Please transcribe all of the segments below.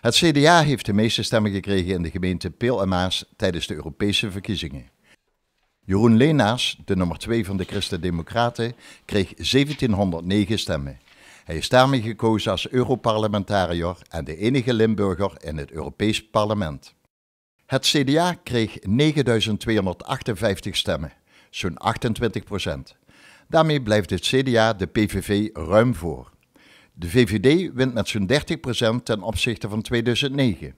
Het CDA heeft de meeste stemmen gekregen in de gemeente Peel en Maas tijdens de Europese verkiezingen. Jeroen Leenaars, de nummer 2 van de Christen-Democraten, kreeg 1709 stemmen. Hij is daarmee gekozen als Europarlementariër en de enige Limburger in het Europees Parlement. Het CDA kreeg 9258 stemmen, zo'n 28 procent. Daarmee blijft het CDA de PVV ruim voor. De VVD wint met zo'n 30% ten opzichte van 2009.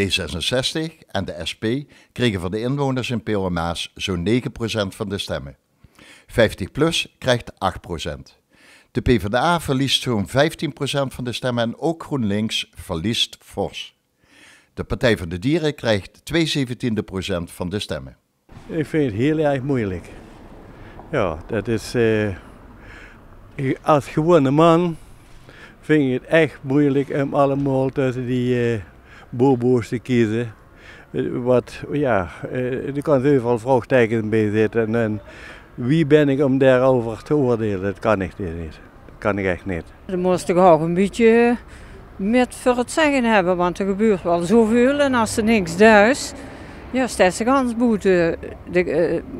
D66 en de SP kregen van de inwoners in Peel zo'n 9% van de stemmen. 50PLUS krijgt 8%. De PvdA verliest zo'n 15% van de stemmen en ook GroenLinks verliest fors. De Partij van de Dieren krijgt 2,17% van de stemmen. Ik vind het heel erg moeilijk. Ja, dat is. Eh, als gewone man vind ik het echt moeilijk om allemaal tussen die uh, eh, bobo's te kiezen. Eh, wat, ja, eh, er kan heel veel vraagtekens bij zitten. En, wie ben ik om daarover te oordelen? Dat kan ik dus niet. Dat kan ik echt niet. Dan moest ik ook een beetje met voor het zeggen hebben, want er gebeurt wel zoveel. En als er niks duist, ja, staat ze gans de,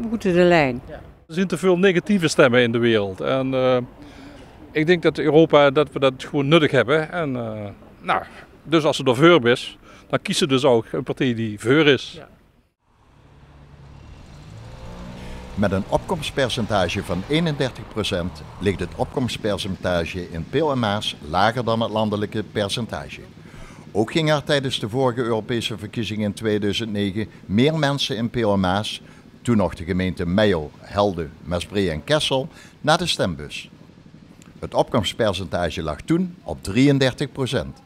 boete de lijn. Er zijn te veel negatieve stemmen in de wereld. En, ik denk dat Europa dat we dat gewoon nuttig hebben. En, eh, nou, dus als ze er voor is, dan kiezen dus ook een partij die veur is. Met een opkomstpercentage van 31% ligt het opkomstpercentage in Peel en Maas lager dan het landelijke percentage. Ook ging er tijdens de vorige Europese verkiezingen in 2009 meer mensen in Peel en Maas, toen nog de gemeente Meijel, Helden, Mesbree en Kessel, naar de stembus. Het opkomstpercentage lag toen op 33 procent.